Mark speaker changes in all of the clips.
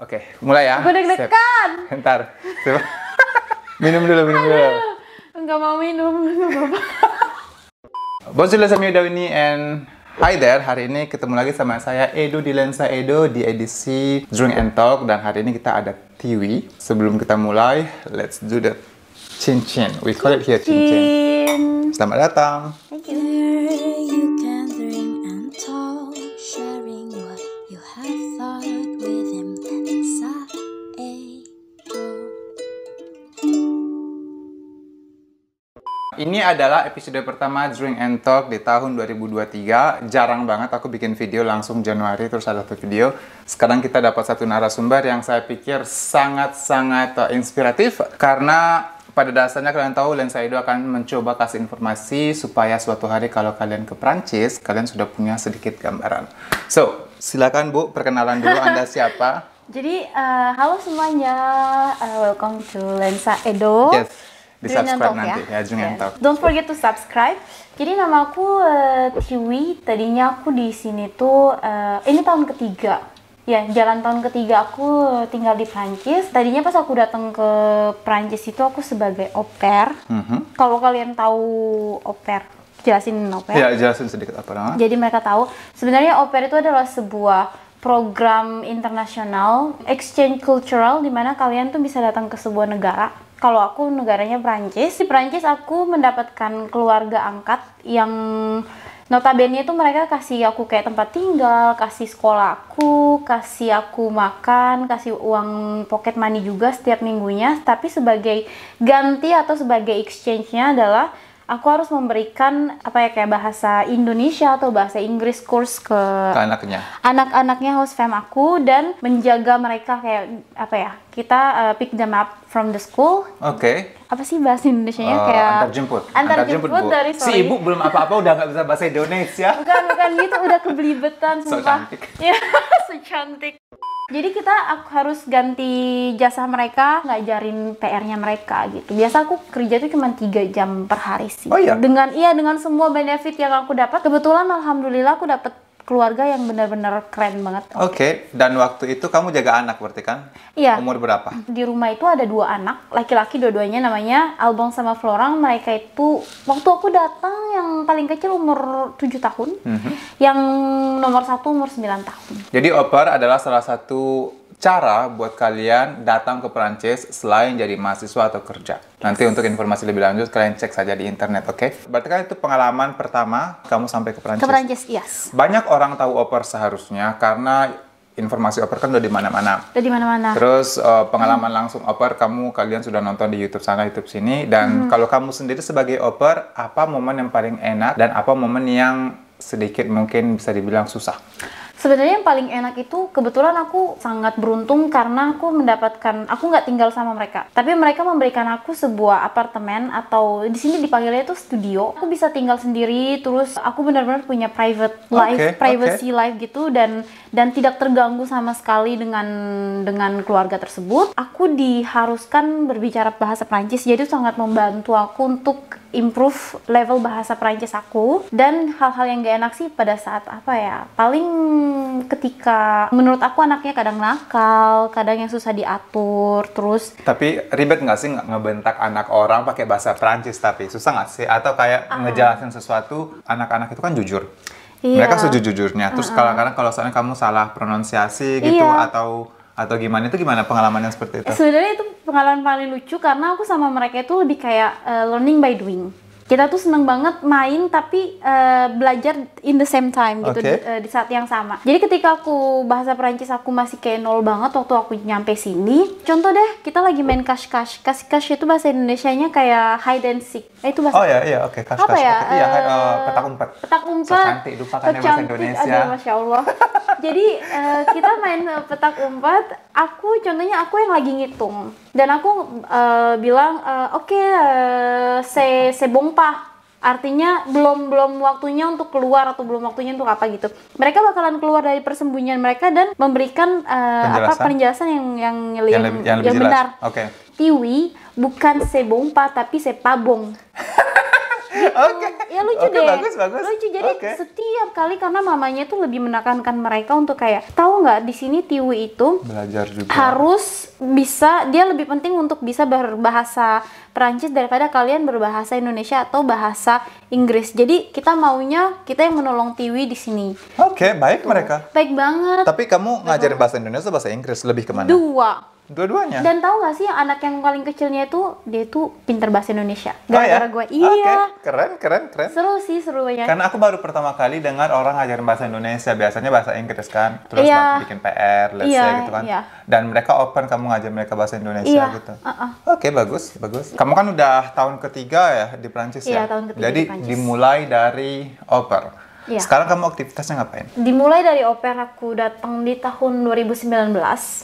Speaker 1: Oke, mulai ya. Aku deg-degan. Ntar. minum dulu, minum Aduh. dulu.
Speaker 2: Enggak mau minum, enggak apa-apa.
Speaker 1: Bonjour les amis Dawini and Hi there, hari ini ketemu lagi sama saya Edo di Lensa Edo di edisi Drink and Talk dan hari ini kita ada Tiwi. Sebelum kita mulai, let's do the cincin. We call it here cincin. Selamat datang. Thank you. ini adalah episode pertama Drink and Talk di tahun 2023. Jarang banget aku bikin video langsung Januari terus ada satu video. Sekarang kita dapat satu narasumber yang saya pikir sangat-sangat eh, inspiratif karena pada dasarnya kalian tahu Lensa Edo akan mencoba kasih informasi supaya suatu hari kalau kalian ke Prancis, kalian sudah punya sedikit gambaran. So, silakan Bu, perkenalan dulu Anda siapa?
Speaker 2: Jadi, uh, halo semuanya, uh, welcome to Lensa Edo. Yes di subscribe nanti ya,
Speaker 1: ya yes. Don't
Speaker 2: forget to subscribe. Jadi nama aku uh, Tiwi, tadinya aku di sini tuh uh, ini tahun ketiga. Ya, jalan tahun ketiga aku eh, tinggal di Prancis. Tadinya pas aku datang ke Prancis itu aku sebagai OPER. Mm -hmm. Kalau kalian tahu OPER, jelasin OPER. Ya,
Speaker 1: jelasin sedikit apa namanya. Jadi
Speaker 2: mereka tahu sebenarnya OPER itu adalah sebuah program internasional exchange cultural di mana kalian tuh bisa datang ke sebuah negara kalau aku negaranya Prancis di Prancis aku mendapatkan keluarga angkat yang notabene itu mereka kasih aku kayak tempat tinggal kasih sekolah aku kasih aku makan kasih uang pocket money juga setiap minggunya tapi sebagai ganti atau sebagai exchange-nya adalah aku harus memberikan apa ya kayak bahasa Indonesia atau bahasa Inggris course ke, ke anaknya anak-anaknya host fam aku dan menjaga mereka kayak apa ya kita uh, pick them up from the school oke okay. apa sih bahasa Indonesia nya uh, eh, kayak antar
Speaker 1: jemput antar, jemput, jemput dari sorry. si ibu belum apa-apa udah nggak bisa bahasa Indonesia
Speaker 2: bukan bukan gitu udah kebelibetan sumpah iya, so cantik so cantik jadi kita aku harus ganti jasa mereka, ngajarin PR-nya mereka gitu. Biasa aku kerja tuh cuma 3 jam per hari sih. Oh iya? Dengan iya dengan semua benefit yang aku dapat. Kebetulan alhamdulillah aku dapat keluarga yang benar-benar keren banget. Oke, okay.
Speaker 1: dan waktu itu kamu jaga anak berarti kan? Iya. Umur berapa?
Speaker 2: Di rumah itu ada dua anak, laki-laki dua-duanya namanya Albong sama Florang. Mereka itu waktu aku datang paling kecil umur 7 tahun, mm -hmm. yang nomor satu umur 9 tahun.
Speaker 1: Jadi oper adalah salah satu cara buat kalian datang ke Perancis selain jadi mahasiswa atau kerja. Nanti untuk informasi lebih lanjut kalian cek saja di internet, oke? Okay? Berarti kan itu pengalaman pertama kamu sampai ke Perancis. Ke Perancis, yes. Banyak orang tahu oper seharusnya karena informasi oper kan udah di mana-mana. Udah di mana-mana. Terus uh, pengalaman hmm. langsung oper kamu kalian sudah nonton di YouTube sana YouTube sini dan hmm. kalau kamu sendiri sebagai oper apa momen yang paling enak dan apa momen yang sedikit mungkin bisa dibilang susah?
Speaker 2: Sebenarnya yang paling enak itu kebetulan aku sangat beruntung karena aku mendapatkan aku nggak tinggal sama mereka, tapi mereka memberikan aku sebuah apartemen atau di sini dipanggilnya itu studio. Aku bisa tinggal sendiri, terus aku benar-benar punya private life, okay, privacy okay. life gitu dan dan tidak terganggu sama sekali dengan dengan keluarga tersebut. Aku diharuskan berbicara bahasa Prancis, jadi sangat membantu aku untuk improve level bahasa Prancis aku dan hal-hal yang gak enak sih pada saat apa ya paling ketika menurut aku anaknya kadang nakal, kadang yang susah diatur, terus.
Speaker 1: Tapi ribet nggak sih ngebentak anak orang pakai bahasa Prancis tapi susah nggak sih? Atau kayak uh. ngejelasin sesuatu anak-anak itu kan jujur. Iya. Mereka sejujurnya. Terus ah, ah. kadang-kadang uh -uh. kalau soalnya kamu salah prononsiasi gitu iya. atau atau gimana itu gimana pengalaman yang seperti itu?
Speaker 2: Sebenarnya itu pengalaman paling lucu karena aku sama mereka itu lebih kayak uh, learning by doing kita tuh seneng banget main tapi uh, belajar in the same time gitu okay. di, uh, di saat yang sama. Jadi ketika aku bahasa Perancis aku masih kayak nol banget waktu aku nyampe sini. Contoh deh, kita lagi main cash cash. Cash cash itu bahasa Indonesia nya kayak hide and seek. Eh, itu bahasa Oh iya iya
Speaker 1: oke kash-kash. Apa ya? Iya, eh, petak umpet.
Speaker 2: Petak umpet. So cantik
Speaker 1: lupa kan bahasa Indonesia. Masya
Speaker 2: Allah. Jadi uh, kita main petak umpet, aku contohnya aku yang lagi ngitung dan aku uh, bilang uh, oke okay, uh, se bongpa apa artinya belum belum waktunya untuk keluar atau belum waktunya untuk apa gitu mereka bakalan keluar dari persembunyian mereka dan memberikan uh, penjelasan. apa penjelasan yang yang yang, yang, lebih, yang, yang benar okay. Tiwi bukan sebongpa tapi sepabong Oke, okay. ya lucu okay, deh bagus, bagus. lucu jadi okay. setiap kali karena mamanya tuh lebih menekankan mereka untuk kayak tahu nggak di sini Tiwi itu
Speaker 1: belajar juga
Speaker 2: harus bisa dia lebih penting untuk bisa berbahasa Perancis daripada kalian berbahasa Indonesia atau bahasa Inggris. Jadi kita maunya kita yang menolong Tiwi di sini. Oke, okay, baik mereka. Baik banget.
Speaker 1: Tapi kamu ngajarin bahasa Indonesia atau bahasa Inggris lebih kemana? Dua Dua-duanya. Dan tahu
Speaker 2: gak sih anak yang paling kecilnya itu dia itu pinter bahasa Indonesia. Gara-gara oh, ya? gue iya. okay.
Speaker 1: keren, keren, keren.
Speaker 2: Seru sih seru banyak. Karena
Speaker 1: aku baru pertama kali dengar orang ngajarin bahasa Indonesia. Biasanya bahasa Inggris kan, terus yeah. bikin PR, let's yeah, gitu kan. Yeah. Dan mereka open kamu ngajar mereka bahasa Indonesia yeah. gitu. Uh -uh. Oke, okay, bagus, bagus. Kamu kan udah tahun ketiga ya di Prancis yeah, ya. tahun ketiga Jadi di dimulai dari oper Ya. Sekarang kamu aktivitasnya ngapain?
Speaker 2: Dimulai dari opera aku datang di tahun 2019.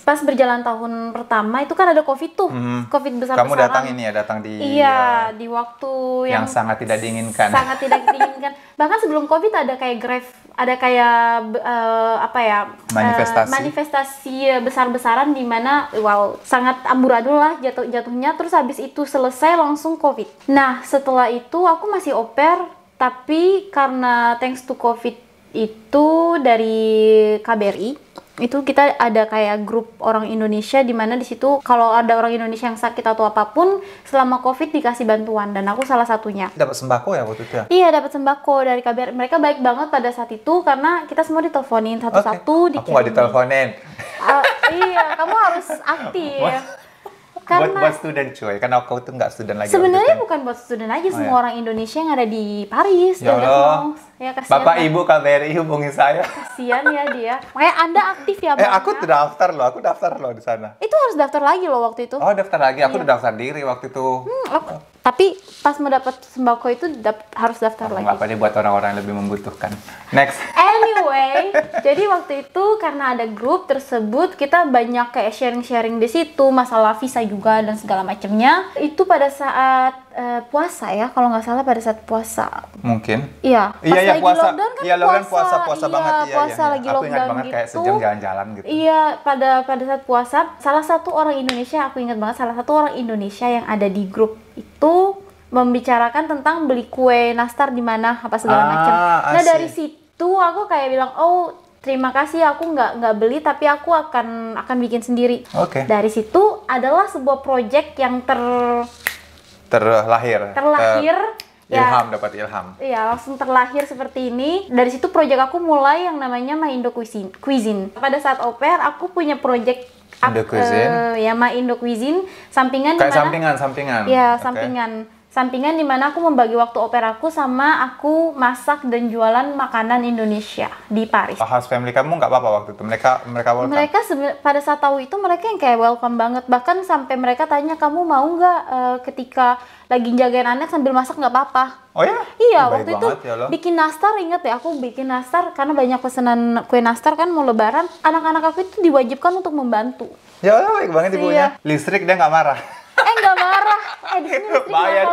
Speaker 2: Pas berjalan tahun pertama itu kan ada COVID tuh. Hmm. COVID besar-besaran. Kamu datang
Speaker 1: ini ya, datang di Iya, ya,
Speaker 2: di waktu yang, yang
Speaker 1: sangat tidak diinginkan. Sangat
Speaker 2: tidak diinginkan. Bahkan sebelum COVID ada kayak grave ada kayak uh, apa ya eh, manifestasi uh, manifestasi besar-besaran di mana wow sangat amburadul lah jatuh jatuhnya terus habis itu selesai langsung covid nah setelah itu aku masih oper tapi karena thanks to COVID itu dari KBRI itu kita ada kayak grup orang Indonesia di mana di situ kalau ada orang Indonesia yang sakit atau apapun selama COVID dikasih bantuan dan aku salah satunya. Dapat
Speaker 1: sembako ya waktu itu ya?
Speaker 2: Iya dapat sembako dari KBRI. Mereka baik banget pada saat itu karena kita semua diteleponin satu-satu. Okay. Aku nggak diteleponin. Uh, iya, kamu harus aktif. Karena, buat buat
Speaker 1: student cuy, karena aku tuh nggak student lagi. Sebenarnya
Speaker 2: bukan buat student aja, oh, semua ya. orang Indonesia yang ada di Paris. Ya Allah. Ya, Bapak Ibu
Speaker 1: KBRI hubungi saya.
Speaker 2: Kasian ya dia. Makanya Anda aktif ya, Pak. Eh, aku ya.
Speaker 1: daftar loh, aku daftar loh di sana.
Speaker 2: Itu harus daftar lagi loh waktu itu. Oh,
Speaker 1: daftar lagi. Aku iya. udah daftar diri waktu itu. Hmm, aku,
Speaker 2: oh. Tapi pas mau dapat sembako itu dap harus daftar lagi. Apa
Speaker 1: dia buat orang-orang yang lebih membutuhkan. Next.
Speaker 2: Anyway, jadi waktu itu karena ada grup tersebut kita banyak kayak sharing-sharing di situ masalah visa juga dan segala macamnya. Itu pada saat uh, puasa ya kalau nggak salah pada saat puasa.
Speaker 1: Mungkin. Iya. iya pas iya, iya lagi puasa. lockdown kan iya, puasa. puasa, puasa iya, banget. Iya, iya puasa iya. lagi aku lockdown ingat banget gitu. kayak sejam jalan-jalan gitu.
Speaker 2: Iya, pada pada saat puasa salah satu orang Indonesia aku ingat banget salah satu orang Indonesia yang ada di grup itu membicarakan tentang beli kue nastar di mana apa segala ah, macam. Nah dari situ aku kayak bilang oh terima kasih aku nggak nggak beli tapi aku akan akan bikin sendiri. Oke. Okay. Dari situ adalah sebuah project yang ter
Speaker 1: terlahir. Eh, terlahir. Ter... Ya, ilham dapat ilham.
Speaker 2: Iya langsung terlahir seperti ini. Dari situ project aku mulai yang namanya main Cuisine. Pada saat oper aku punya project
Speaker 1: Indo Cuisine. Uh,
Speaker 2: ya, Ma Indo Cuisine sampingan Kayak dimana? sampingan,
Speaker 1: sampingan. Ya, okay. sampingan.
Speaker 2: Sampingan dimana aku membagi waktu operaku sama aku masak dan jualan makanan Indonesia di Paris. House
Speaker 1: family kamu nggak apa-apa waktu itu? Mereka mereka welcome? Mereka
Speaker 2: pada saat tahu itu mereka yang kayak welcome banget. Bahkan sampai mereka tanya kamu mau nggak uh, ketika lagi jagain anak sambil masak nggak apa-apa. Oh ya? Iya, Baik waktu itu ya bikin nastar inget ya, aku bikin nastar karena banyak pesanan kue nastar kan mau lebaran, anak-anak aku itu diwajibkan untuk membantu.
Speaker 1: Ya, baik banget ibunya. Iya. Listrik dia nggak marah.
Speaker 2: Eh nggak di sini listrik Bayar,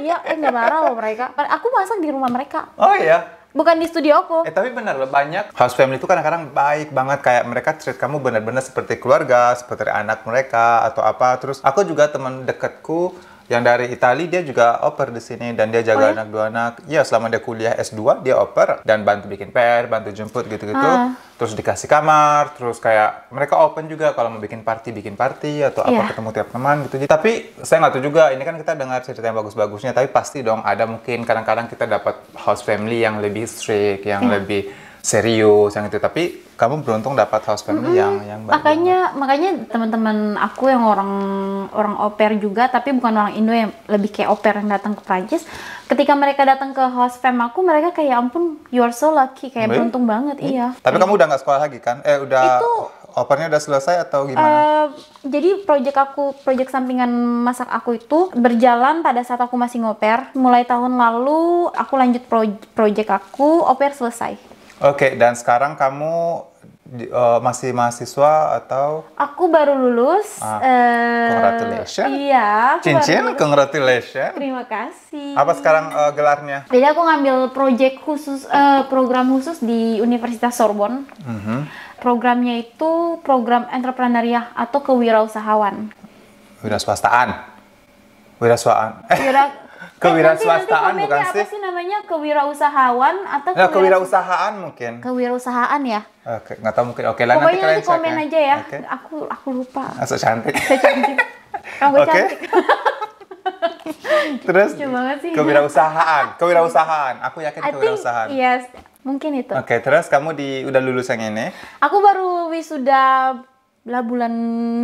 Speaker 2: Iya, eh nggak marah loh mereka. Aku masak di rumah mereka. Oh iya? Bukan di studio aku. Eh
Speaker 1: tapi benar loh, banyak house family itu kadang-kadang baik banget. Kayak mereka treat kamu benar-benar seperti keluarga, seperti anak mereka, atau apa. Terus aku juga teman dekatku yang dari Itali dia juga oper di sini dan dia jaga anak oh, dua ya? anak. Iya, selama dia kuliah S2 dia oper dan bantu bikin PR, bantu jemput gitu-gitu. Uh. Terus dikasih kamar, terus kayak mereka open juga kalau mau bikin party, bikin party atau yeah. apa iya. ketemu tiap teman gitu. Tapi saya nggak tahu juga, ini kan kita dengar cerita yang bagus-bagusnya, tapi pasti dong ada mungkin kadang-kadang kita dapat house family yang lebih strict, yang yeah. lebih serius yang itu tapi kamu beruntung dapat house family mm -hmm. yang yang baik
Speaker 2: makanya banget. makanya teman-teman aku yang orang orang oper juga tapi bukan orang Indo yang lebih kayak oper yang datang ke Prancis ketika mereka datang ke house fam aku mereka kayak ya ampun you are so lucky kayak beruntung banget iya tapi
Speaker 1: kamu udah nggak sekolah lagi kan eh udah itu opernya udah selesai atau gimana?
Speaker 2: Uh, jadi proyek aku, proyek sampingan masak aku itu berjalan pada saat aku masih ngoper. Mulai tahun lalu aku lanjut pro proyek aku, oper selesai.
Speaker 1: Oke, okay, dan sekarang kamu uh, masih mahasiswa atau?
Speaker 2: Aku baru lulus. Ah, uh, congratulations. Iya. Aku Cincin, baru
Speaker 1: congratulations.
Speaker 2: Terima kasih. Apa
Speaker 1: sekarang uh, gelarnya?
Speaker 2: Jadi aku ngambil proyek khusus, uh, program khusus di Universitas Sorbonne. Mm -hmm. Programnya itu program entrepreneuriah atau kewirausahaan.
Speaker 1: Wira swastaan. Eh. Wira
Speaker 2: Kewirausahaan eh, bukan sih? Apa sih namanya kewirausahaan atau kewirausahaan? kewirausahaan mungkin. Kewirausahaan ya?
Speaker 1: Oke, nggak tahu mungkin. Oke, lah Pokoknya nanti kalian cek. komen ya. aja ya. Okay.
Speaker 2: Aku aku lupa. Asal
Speaker 1: cantik. Saya cantik.
Speaker 2: Aku okay. cantik. Terus sih. kewirausahaan,
Speaker 1: kewirausahaan. Aku yakin I kewirausahaan. Think, yes,
Speaker 2: mungkin itu. Oke,
Speaker 1: okay, terus kamu di udah lulus yang ini?
Speaker 2: Aku baru wisuda lah bulan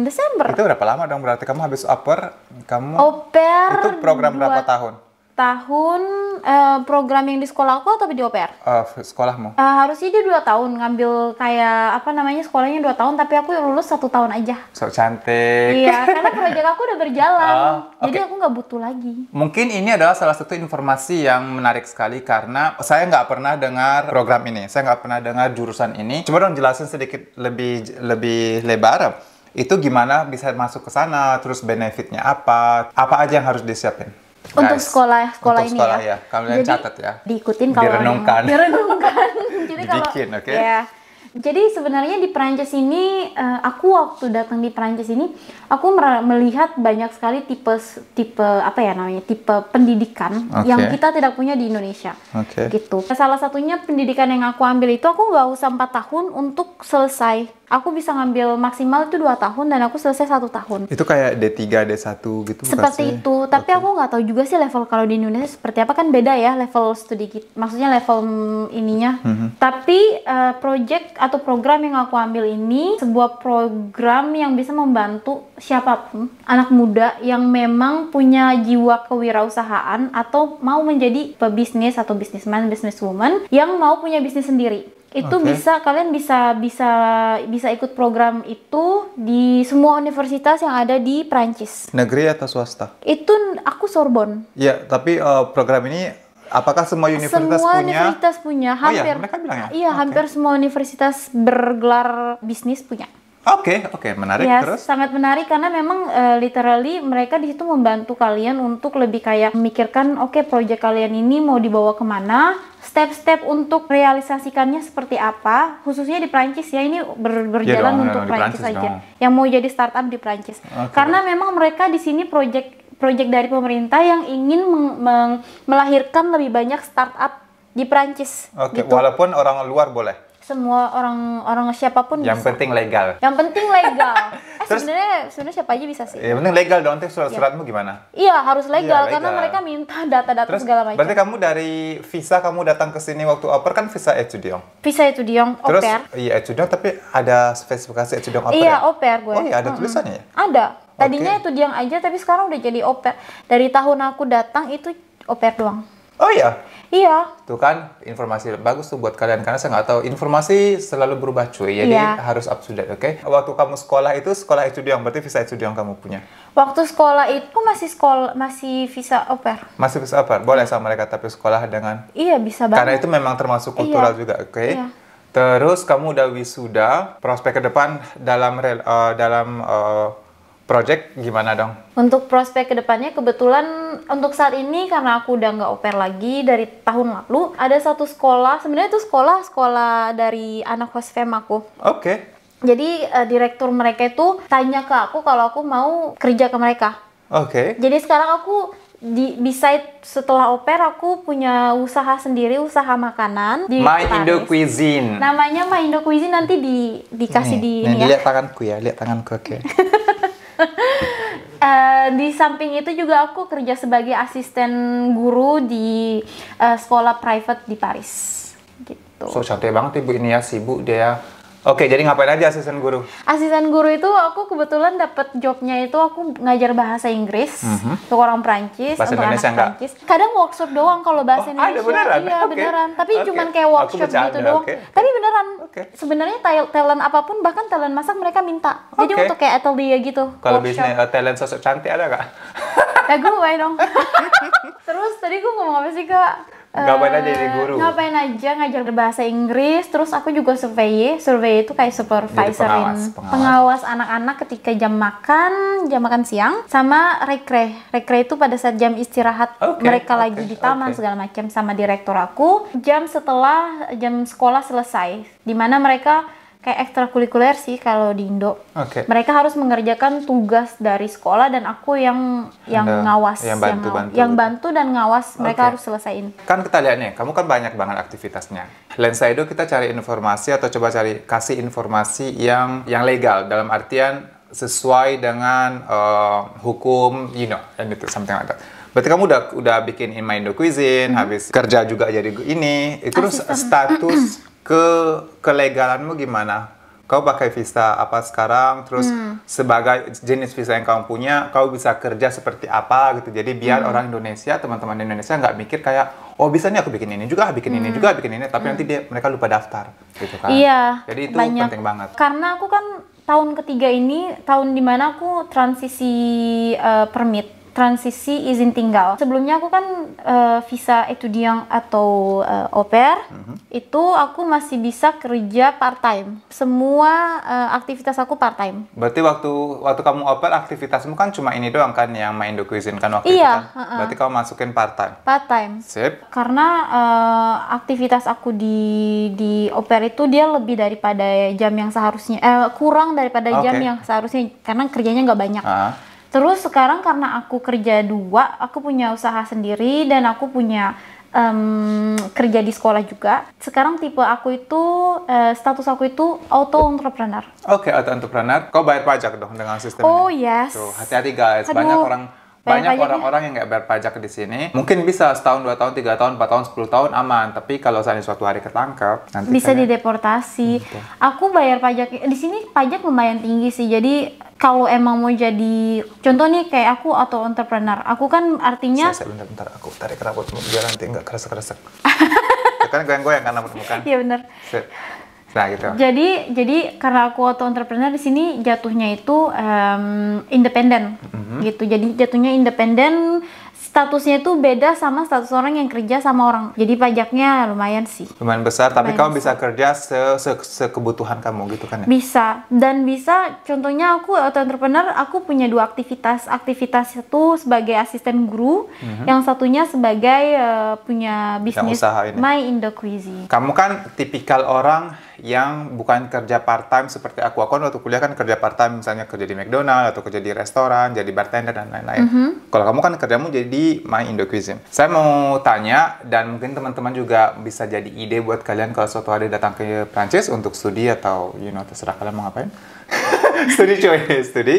Speaker 2: Desember.
Speaker 1: Itu berapa lama dong berarti kamu habis oper, kamu
Speaker 2: Oper
Speaker 1: itu program dua, berapa tahun?
Speaker 2: tahun uh, program yang di sekolah aku atau di OPR?
Speaker 1: Uh, eh, sekolahmu.
Speaker 2: Uh, harusnya dia dua tahun ngambil kayak apa namanya sekolahnya dua tahun tapi aku lulus satu tahun aja.
Speaker 1: So cantik. Iya
Speaker 2: karena proyek aku udah berjalan uh, ah, okay. jadi aku nggak butuh lagi.
Speaker 1: Mungkin ini adalah salah satu informasi yang menarik sekali karena saya nggak pernah dengar program ini, saya nggak pernah dengar jurusan ini. Coba dong jelasin sedikit lebih lebih lebar. Itu gimana bisa masuk ke sana, terus benefitnya apa, apa aja yang harus disiapin?
Speaker 2: Guys, untuk sekolah sekolah untuk ini sekolah, ya.
Speaker 1: ya. Jadi, catat ya.
Speaker 2: Diikutin kalau direnungkan. Yang, direnungkan. Jadi Dibikin, kalau Okay? Ya. Jadi sebenarnya di Perancis ini eh, aku waktu datang di Perancis ini aku melihat banyak sekali tipe tipe apa ya namanya tipe pendidikan okay. yang kita tidak punya di Indonesia. Okay. Gitu. Salah satunya pendidikan yang aku ambil itu aku nggak usah 4 tahun untuk selesai aku bisa ngambil maksimal itu dua tahun dan aku selesai satu tahun. Itu
Speaker 1: kayak D3, D1 gitu? Seperti kasih. itu,
Speaker 2: tapi okay. aku nggak tahu juga sih level kalau di Indonesia seperti apa kan beda ya level studi, maksudnya level ininya. Mm -hmm. Tapi uh, project atau program yang aku ambil ini sebuah program yang bisa membantu siapapun anak muda yang memang punya jiwa kewirausahaan atau mau menjadi pebisnis atau bisnisman, bisniswoman yang mau punya bisnis sendiri itu okay. bisa kalian bisa bisa bisa ikut program itu di semua universitas yang ada di Prancis.
Speaker 1: Negeri atau swasta?
Speaker 2: Itu aku Sorbon.
Speaker 1: Iya, tapi uh, program ini apakah semua universitas semua punya? Semua universitas
Speaker 2: punya, hampir. Oh iya, ya. Iya, okay. hampir semua universitas bergelar bisnis punya.
Speaker 1: Oke, okay, oke, okay. menarik yes, iya, terus.
Speaker 2: sangat menarik karena memang uh, literally mereka di situ membantu kalian untuk lebih kayak memikirkan oke okay, proyek kalian ini mau dibawa kemana, step-step untuk realisasikannya seperti apa, khususnya di Prancis ya ini ber berjalan yeah, dong, untuk Prancis, Prancis saja. Yang mau jadi startup di Prancis. Okay. Karena memang mereka di sini proyek proyek dari pemerintah yang ingin melahirkan lebih banyak startup di Prancis. Oke, okay, gitu.
Speaker 1: walaupun orang luar boleh
Speaker 2: semua orang orang siapapun yang bisa. penting legal yang penting legal eh, sebenarnya sebenarnya siapa aja bisa sih yang penting legal
Speaker 1: dong teh surat iya. suratmu ya. gimana
Speaker 2: iya harus legal, ya, legal karena mereka minta data-data segala macam berarti kamu
Speaker 1: dari visa kamu datang ke sini waktu oper kan visa diong
Speaker 2: visa etudiant terus oper
Speaker 1: iya iya diong tapi ada spesifikasi itu diong iya
Speaker 2: ya? gue oh iya ada tulisannya ya ada tadinya okay. diong aja tapi sekarang udah jadi oper dari tahun aku datang itu oper doang Oh iya. Iya.
Speaker 1: Tuh kan informasi bagus tuh buat kalian karena saya nggak tahu informasi selalu berubah cuy. Jadi iya. harus up to date, oke? Okay? Waktu kamu sekolah itu sekolah yang berarti visa yang kamu punya.
Speaker 2: Waktu sekolah itu masih sekolah masih visa oper.
Speaker 1: Masih visa oper. Boleh sama mereka tapi sekolah dengan
Speaker 2: Iya, bisa banget. Karena
Speaker 1: itu memang termasuk iya. kultural iya. juga, oke? Okay? Iya. Terus kamu udah wisuda, prospek ke depan dalam uh, dalam uh, project gimana dong?
Speaker 2: Untuk prospek kedepannya kebetulan untuk saat ini karena aku udah nggak oper lagi dari tahun lalu ada satu sekolah sebenarnya itu sekolah sekolah dari anak host fam aku. Oke. Okay. Jadi uh, direktur mereka itu tanya ke aku kalau aku mau kerja ke mereka. Oke. Okay. Jadi sekarang aku di beside setelah oper aku punya usaha sendiri usaha makanan di My Paris. Indo
Speaker 1: Cuisine.
Speaker 2: Namanya My Indo Cuisine nanti di dikasih nih, di nih, ini ya. Lihat
Speaker 1: tanganku ya, lihat tanganku oke. Okay.
Speaker 2: uh, di samping itu juga aku kerja sebagai asisten guru di uh, sekolah private di Paris
Speaker 1: gitu. So cantik banget ibu ini ya sibuk ibu dia Oke, jadi ngapain aja asisten guru?
Speaker 2: Asisten guru itu aku kebetulan dapat jobnya itu aku ngajar bahasa Inggris mm -hmm. untuk orang Perancis, bahasa untuk Indonesia anak enggak? Perancis. Kadang workshop doang kalau bahasa oh, Indonesia. Ada beneran? Iya, okay. beneran. Tapi okay. cuman kayak workshop bercanda, gitu doang. Okay. Tapi beneran. Okay. Sebenarnya talent apapun bahkan talent masak mereka minta. Jadi okay. untuk kayak atelier gitu. Kalau bisnis
Speaker 1: uh, talent sosok cantik ada nggak?
Speaker 2: Ya gue dong. Terus tadi gue ngomong apa sih, Kak? Ngapain aja jadi eh, guru? Ngapain aja ngajar bahasa Inggris, terus aku juga survei. Survei itu kayak supervisor pengawas, pengawas. pengawas anak-anak ketika jam makan, jam makan siang sama rekre. Rekre itu pada saat jam istirahat okay, mereka okay, lagi di taman okay. segala macam sama direktur aku. Jam setelah jam sekolah selesai, di mana mereka kayak ekstrakurikuler sih kalau di Indo. Okay. Mereka harus mengerjakan tugas dari sekolah dan aku yang yang Anda, ngawas, yang bantu, bantu. yang bantu dan ngawas okay. mereka harus selesaiin.
Speaker 1: Kan kita lihat nih, kamu kan banyak banget aktivitasnya. Lensa itu kita cari informasi atau coba cari kasih informasi yang yang legal dalam artian sesuai dengan uh, hukum, you know, and itu something like that. Berarti kamu udah udah bikin in my Indo cuisine, mm -hmm. habis kerja juga jadi ini, itu status ke kelegalanmu gimana? Kau pakai visa apa sekarang? Terus hmm. sebagai jenis visa yang kamu punya, kau bisa kerja seperti apa gitu. Jadi biar hmm. orang Indonesia, teman-teman Indonesia nggak mikir kayak, oh bisa nih aku bikin ini juga, bikin hmm. ini juga, bikin ini. Tapi hmm. nanti dia mereka lupa daftar
Speaker 2: gitu kan. Iya. Jadi itu banyak. penting banget. Karena aku kan tahun ketiga ini tahun dimana aku transisi uh, permit transisi izin tinggal. Sebelumnya aku kan uh, visa etudiang atau uh, eh, oper mm -hmm. itu aku masih bisa kerja part time. Semua uh, aktivitas aku part time.
Speaker 1: Berarti waktu waktu kamu oper, aktivitasmu kan cuma ini doang kan yang main do iya, kan waktu iya, itu kan? Uh-uh. Berarti kamu masukin part time. Part time. Sip.
Speaker 2: Karena uh, aktivitas aku di di oper itu dia lebih daripada jam yang seharusnya eh kurang daripada okay. jam yang seharusnya karena kerjanya nggak banyak. Uh-huh Terus sekarang karena aku kerja dua, aku punya usaha sendiri dan aku punya um, kerja di sekolah juga. Sekarang tipe aku itu uh, status aku itu auto entrepreneur.
Speaker 1: Oke, okay, auto entrepreneur. Kau bayar pajak dong dengan sistem oh, ini. Oh, yes. hati-hati guys. Aduh. Banyak orang
Speaker 2: banyak orang-orang
Speaker 1: yang nggak bayar pajak di sini. Mungkin bisa setahun, dua tahun, tiga tahun, empat tahun, sepuluh tahun aman. Tapi kalau seandainya suatu hari ketangkep nanti bisa kayak...
Speaker 2: dideportasi. hmm. Aku bayar pajak di sini pajak lumayan tinggi sih. Jadi kalau emang mau jadi contoh nih kayak aku atau entrepreneur, aku kan artinya. Saya, saya
Speaker 1: bentar, bentar. Aku tarik rambut biar nanti nggak keresek-keresek. Ya kan goyang-goyang kan rambut bukan? Iya benar. Nah, gitu. Jadi
Speaker 2: jadi karena aku auto entrepreneur di sini jatuhnya itu um, independen. Mm-hmm. Gitu. Jadi jatuhnya independen statusnya itu beda sama status orang yang kerja sama orang. Jadi pajaknya lumayan sih.
Speaker 1: Lumayan besar, tapi lumayan kamu besar. bisa kerja se, se sekebutuhan kamu gitu kan ya?
Speaker 2: Bisa. Dan bisa contohnya aku auto entrepreneur, aku punya dua aktivitas. Aktivitas itu sebagai asisten guru, mm-hmm. yang satunya sebagai uh, punya bisnis usaha ini. My Indo Cuisine.
Speaker 1: Kamu kan tipikal orang yang bukan kerja part time seperti aku. Aku kan waktu kuliah kan kerja part time misalnya kerja di McDonald atau kerja di restoran, jadi bartender dan lain-lain. Mm -hmm. Kalau kamu kan kerjamu jadi my Indo cuisine. Saya mau tanya dan mungkin teman-teman juga bisa jadi ide buat kalian kalau suatu hari datang ke Prancis untuk studi atau you know terserah kalian mau ngapain. studi coy, studi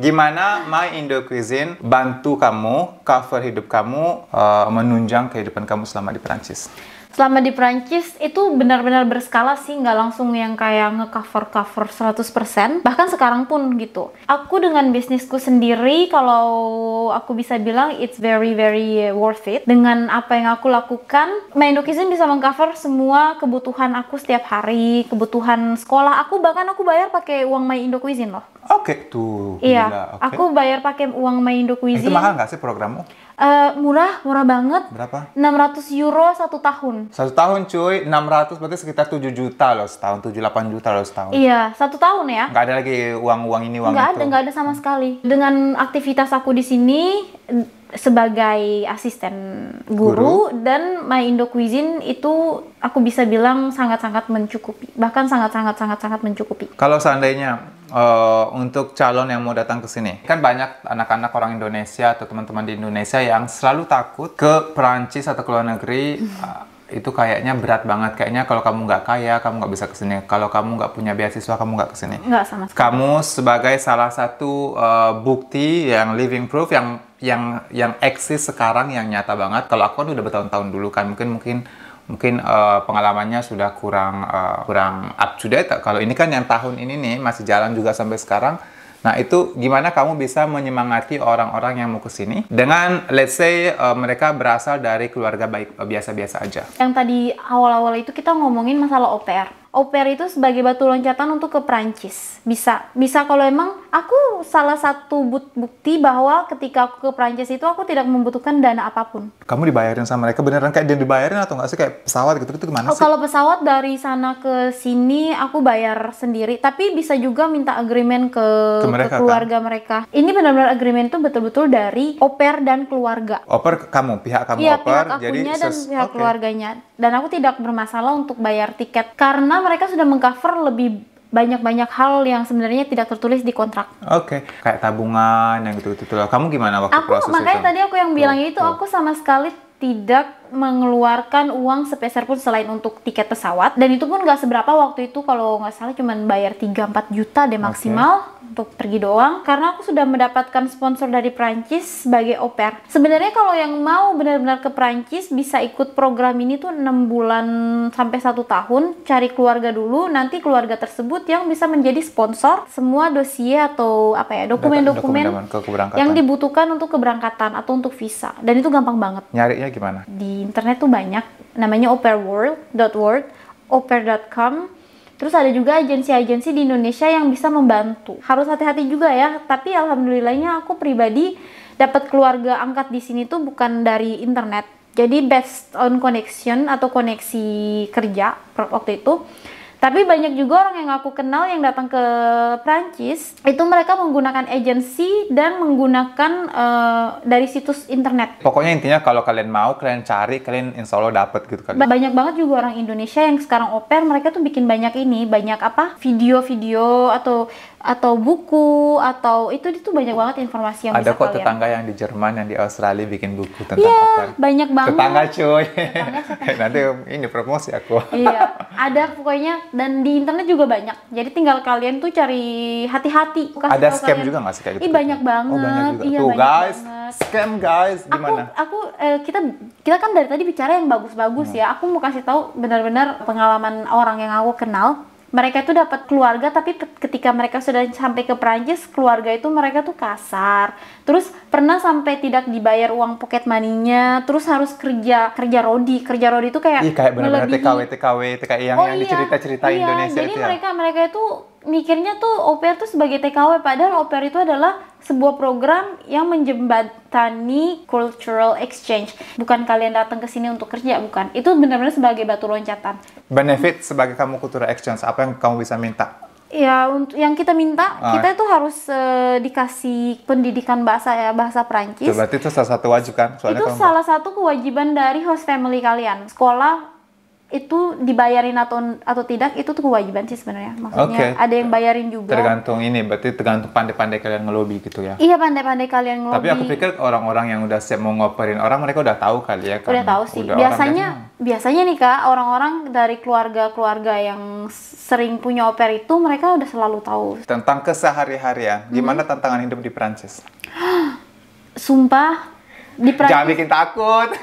Speaker 1: gimana My Indo Cuisine bantu kamu cover hidup kamu uh, menunjang kehidupan kamu selama di Prancis?
Speaker 2: selama di Prancis itu benar-benar berskala sih nggak langsung yang kayak ngecover cover 100% bahkan sekarang pun gitu aku dengan bisnisku sendiri kalau aku bisa bilang it's very very worth it dengan apa yang aku lakukan main Education bisa mengcover semua kebutuhan aku setiap hari kebutuhan sekolah aku bahkan aku bayar pakai uang My Indo Cuisine loh
Speaker 1: oke okay, tuh iya okay. aku
Speaker 2: bayar pakai uang My Indo Cuisine itu mahal
Speaker 1: nggak sih programmu
Speaker 2: Uh, murah, murah banget. Berapa? 600 euro satu tahun.
Speaker 1: Satu tahun cuy, 600 berarti sekitar 7 juta loh setahun, 7-8 juta loh setahun. Iya,
Speaker 2: satu tahun ya.
Speaker 1: Gak ada lagi uang-uang ini, uang nggak itu. Gak ada, nggak
Speaker 2: ada sama sekali. Dengan aktivitas aku di sini, sebagai asisten guru, guru. dan My Indo Cuisine itu aku bisa bilang sangat-sangat mencukupi bahkan sangat-sangat sangat-sangat mencukupi.
Speaker 1: Kalau seandainya uh, untuk calon yang mau datang ke sini. Kan banyak anak-anak orang Indonesia atau teman-teman di Indonesia yang selalu takut ke Perancis atau ke luar negeri. Uh, itu kayaknya berat banget kayaknya kalau kamu nggak kaya kamu nggak bisa kesini kalau kamu nggak punya beasiswa kamu nggak kesini nggak sama sekali. kamu sebagai salah satu uh, bukti yang living proof yang yang yang eksis sekarang yang nyata banget kalau aku kan udah bertahun-tahun dulu kan mungkin mungkin mungkin uh, pengalamannya sudah kurang uh, kurang up to date. Kalau ini kan yang tahun ini nih masih jalan juga sampai sekarang. Nah, itu gimana kamu bisa menyemangati orang-orang yang mau ke sini dengan let's say uh, mereka berasal dari keluarga baik biasa-biasa aja.
Speaker 2: Yang tadi awal-awal itu kita ngomongin masalah OPR au pair itu sebagai batu loncatan untuk ke Prancis. Bisa, bisa kalau emang aku salah satu bukti bahwa ketika aku ke Prancis itu aku tidak membutuhkan dana apapun.
Speaker 1: Kamu dibayarin sama mereka beneran kayak dia dibayarin atau enggak sih kayak pesawat gitu itu gimana oh, sih? kalau
Speaker 2: pesawat dari sana ke sini aku bayar sendiri, tapi bisa juga minta agreement ke, ke, mereka, ke kan? keluarga kan? mereka. Ini benar-benar agreement itu betul-betul dari au pair dan keluarga.
Speaker 1: Au pair kamu, pihak kamu ya, au pair, pihak jadi dan pihak okay. keluarganya.
Speaker 2: Dan aku tidak bermasalah untuk bayar tiket karena mereka sudah mengcover lebih banyak-banyak hal yang sebenarnya tidak tertulis di kontrak.
Speaker 1: Oke, okay. kayak tabungan yang gitu-gitu lah. Kamu gimana waktu aku, proses makanya itu? Makanya tadi
Speaker 2: aku yang bilang oh, itu oh. aku sama sekali tidak mengeluarkan uang sepeser pun selain untuk tiket pesawat dan itu pun gak seberapa waktu itu kalau nggak salah cuma bayar 3-4 juta deh maksimal okay. untuk pergi doang karena aku sudah mendapatkan sponsor dari Prancis sebagai au pair. Sebenarnya kalau yang mau benar-benar ke Prancis bisa ikut program ini tuh 6 bulan sampai 1 tahun cari keluarga dulu nanti keluarga tersebut yang bisa menjadi sponsor semua dossier atau apa ya dokumen-dokumen yang dibutuhkan untuk keberangkatan atau untuk visa dan itu gampang banget.
Speaker 1: Nyarinya gimana?
Speaker 2: Di internet tuh banyak namanya operworld.world, oper.com. Terus ada juga agensi-agensi di Indonesia yang bisa membantu. Harus hati-hati juga ya, tapi alhamdulillahnya aku pribadi dapat keluarga angkat di sini tuh bukan dari internet. Jadi best on connection atau koneksi kerja waktu itu tapi banyak juga orang yang aku kenal yang datang ke Prancis itu mereka menggunakan agensi dan menggunakan uh, dari situs internet.
Speaker 1: Pokoknya intinya kalau kalian mau, kalian cari, kalian insya Allah dapet gitu kan.
Speaker 2: Banyak banget juga orang Indonesia yang sekarang oper mereka tuh bikin banyak ini, banyak apa video-video atau atau buku atau itu itu banyak banget informasi yang ada bisa kok kalian. tetangga
Speaker 1: yang di Jerman yang di Australia bikin buku tentang yeah, iya, koper
Speaker 2: banyak banget tetangga
Speaker 1: cuy tetangga, nanti ini promosi aku
Speaker 2: iya ada pokoknya dan di internet juga banyak jadi tinggal kalian tuh cari hati-hati ada scam kalian. juga nggak sih kayak gitu Ih, oh, banyak banget oh, banyak juga. iya tuh banyak guys banget.
Speaker 1: scam guys gimana
Speaker 2: aku, aku eh, kita kita kan dari tadi bicara yang bagus-bagus hmm. ya aku mau kasih tahu benar-benar pengalaman orang yang aku kenal mereka itu dapat keluarga tapi ketika mereka sudah sampai ke Perancis keluarga itu mereka tuh kasar terus pernah sampai tidak dibayar uang pocket money terus harus kerja kerja rodi kerja rodi itu kayak Ih, kayak benar-benar
Speaker 1: TKW TKW TKI yang, oh, yang iya, dicerita cerita iya, Indonesia jadi itu mereka
Speaker 2: ya. mereka itu mikirnya tuh oper tuh sebagai TKW padahal oper itu adalah sebuah program yang menjembatani cultural exchange. Bukan kalian datang ke sini untuk kerja, bukan. Itu benar-benar sebagai batu loncatan.
Speaker 1: Benefit sebagai kamu cultural exchange apa yang kamu bisa minta?
Speaker 2: Ya, untuk yang kita minta, oh. kita itu harus uh, dikasih pendidikan bahasa ya, bahasa Perancis. Itu berarti
Speaker 1: itu salah satu wajib kan? Soalnya itu salah
Speaker 2: satu kewajiban dari host family kalian. Sekolah itu dibayarin atau atau tidak itu tuh kewajiban sih sebenarnya maksudnya okay. ada yang bayarin juga
Speaker 1: tergantung ini berarti tergantung pandai-pandai kalian ngelobi gitu ya iya
Speaker 2: pandai-pandai kalian ngelobi tapi aku pikir
Speaker 1: orang-orang yang udah siap mau ngoperin orang mereka udah tahu kali ya udah kan? tahu sih udah biasanya
Speaker 2: biasanya, biasanya nih kak orang-orang dari keluarga-keluarga yang sering punya oper itu mereka udah selalu tahu
Speaker 1: tentang kesehari-harian hmm. gimana tantangan hidup di Prancis
Speaker 2: sumpah di Prancis jangan bikin
Speaker 1: takut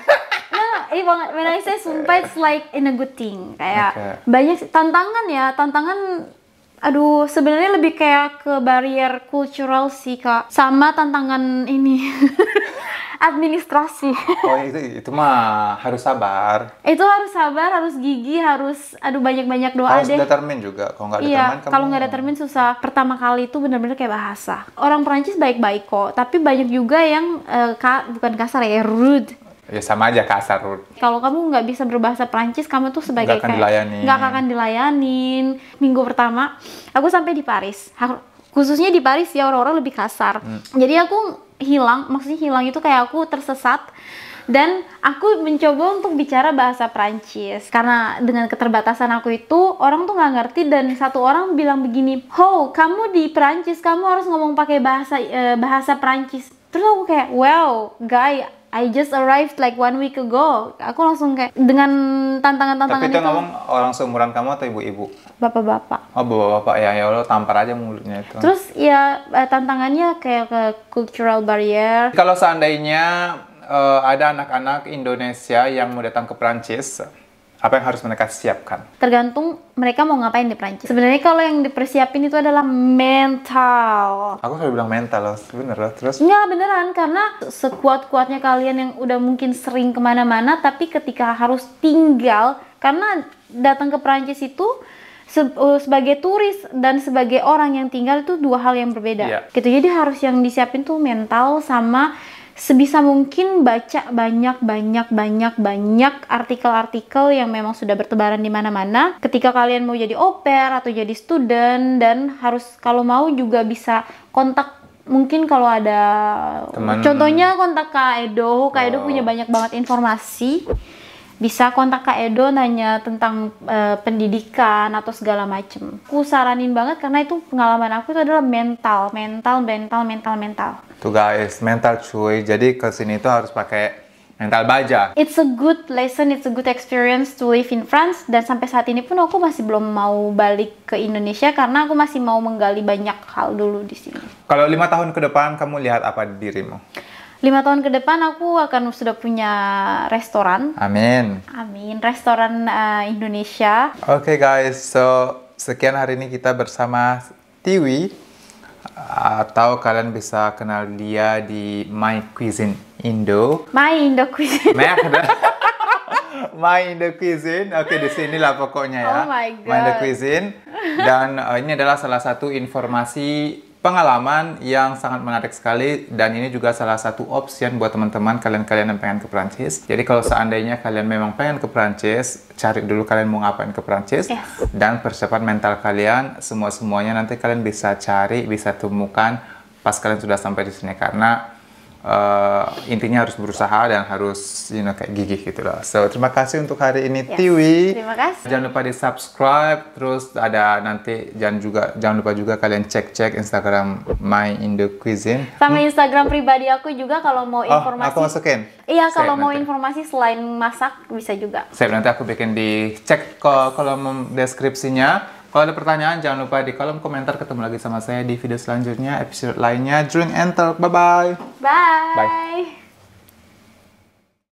Speaker 2: banget. Iya, when I say sumpah it's like in a good thing. Kayak okay. banyak tantangan ya, tantangan aduh sebenarnya lebih kayak ke barrier kultural sih Kak. Sama tantangan ini. administrasi. Oh itu,
Speaker 1: itu mah harus sabar.
Speaker 2: Itu harus sabar, harus gigi, harus aduh banyak-banyak doa harus deh.
Speaker 1: Harus juga, kalau nggak determin iya, kamu... kalau nggak
Speaker 2: determin susah. Pertama kali itu benar-benar kayak bahasa. Orang Perancis baik-baik kok, tapi banyak juga yang uh, eh, ka, bukan kasar ya, rude
Speaker 1: ya sama aja kasar.
Speaker 2: Kalau kamu nggak bisa berbahasa Prancis, kamu tuh sebagai nggak akan kayak, dilayani. Nggak akan dilayanin. Minggu pertama, aku sampai di Paris. Khususnya di Paris ya orang-orang lebih kasar. Hmm. Jadi aku hilang, maksudnya hilang itu kayak aku tersesat dan aku mencoba untuk bicara bahasa Prancis karena dengan keterbatasan aku itu orang tuh nggak ngerti dan satu orang bilang begini, "Ho, kamu di Prancis, kamu harus ngomong pakai bahasa eh, bahasa Prancis." Terus aku kayak, "Wow, guy, I just arrived like one week ago. Aku langsung kayak dengan tantangan-tantangan itu. Tapi itu ngomong
Speaker 1: orang seumuran kamu atau ibu-ibu?
Speaker 2: Bapak-bapak.
Speaker 1: Oh, bapak-bapak ya ya Allah tampar aja mulutnya itu. Terus
Speaker 2: ya eh, tantangannya kayak ke cultural barrier.
Speaker 1: Kalau seandainya uh, ada anak-anak Indonesia yang mau datang ke Prancis, apa yang harus mereka siapkan?
Speaker 2: Tergantung mereka mau ngapain di Prancis. Sebenarnya kalau yang dipersiapin itu adalah mental.
Speaker 1: Aku selalu bilang mental loh, bener loh. Terus?
Speaker 2: Nggak beneran, karena sekuat-kuatnya kalian yang udah mungkin sering kemana-mana, tapi ketika harus tinggal, karena datang ke Prancis itu se eh, sebagai turis dan sebagai orang yang tinggal itu dua hal yang berbeda. Yeah. Gitu. Jadi harus yang disiapin tuh mental sama sebisa mungkin baca banyak banyak banyak banyak artikel-artikel yang memang sudah bertebaran di mana-mana ketika kalian mau jadi oper atau jadi student dan harus kalau mau juga bisa kontak mungkin kalau ada Teman. contohnya kontak Kak Edo, Kak Edo oh. punya banyak banget informasi bisa kontak Kak Edo nanya tentang e, pendidikan atau segala macem. Aku saranin banget karena itu pengalaman aku itu adalah mental, mental, mental, mental, mental.
Speaker 1: Tuh guys, mental cuy. Jadi kesini itu harus pakai mental baja.
Speaker 2: It's a good lesson, it's a good experience to live in France dan sampai saat ini pun aku masih belum mau balik ke Indonesia karena aku masih mau menggali banyak hal dulu di sini.
Speaker 1: Kalau lima tahun ke depan kamu lihat apa di dirimu?
Speaker 2: lima tahun ke depan aku akan sudah punya restoran. Amin. Amin. Restoran uh, Indonesia.
Speaker 1: Oke okay, guys, so sekian hari ini kita bersama Tiwi atau kalian bisa kenal dia di My Cuisine Indo.
Speaker 2: My Indo Cuisine.
Speaker 1: My Indo Cuisine. Oke, okay, di sinilah pokoknya ya. Oh my god. My Indo Cuisine. Dan uh, ini adalah salah satu informasi pengalaman yang sangat menarik sekali dan ini juga salah satu option buat teman-teman kalian-kalian yang pengen ke Perancis. Jadi kalau seandainya kalian memang pengen ke Perancis, cari dulu kalian mau ngapain ke Perancis yes. dan persiapan mental kalian semua-semuanya nanti kalian bisa cari, bisa temukan pas kalian sudah sampai di sini karena uh, intinya harus berusaha dan harus you know kayak gigih gitu loh. So terima kasih untuk hari ini yes, Tiwi. Terima kasih. Jangan lupa di subscribe terus ada nanti jangan juga jangan lupa juga kalian cek-cek Instagram My Indo Cuisine. Sama Instagram
Speaker 2: pribadi aku juga kalau mau informasi. Oh, aku masukin. Iya, kalau Save mau informasi selain masak bisa juga.
Speaker 1: Saya nanti aku bikin di cek kalau kolom deskripsinya. Kalau ada pertanyaan jangan lupa di kolom komentar ketemu lagi sama saya di video selanjutnya episode lainnya. Drink and talk. Bye-bye.
Speaker 2: Bye. Bye. Bye.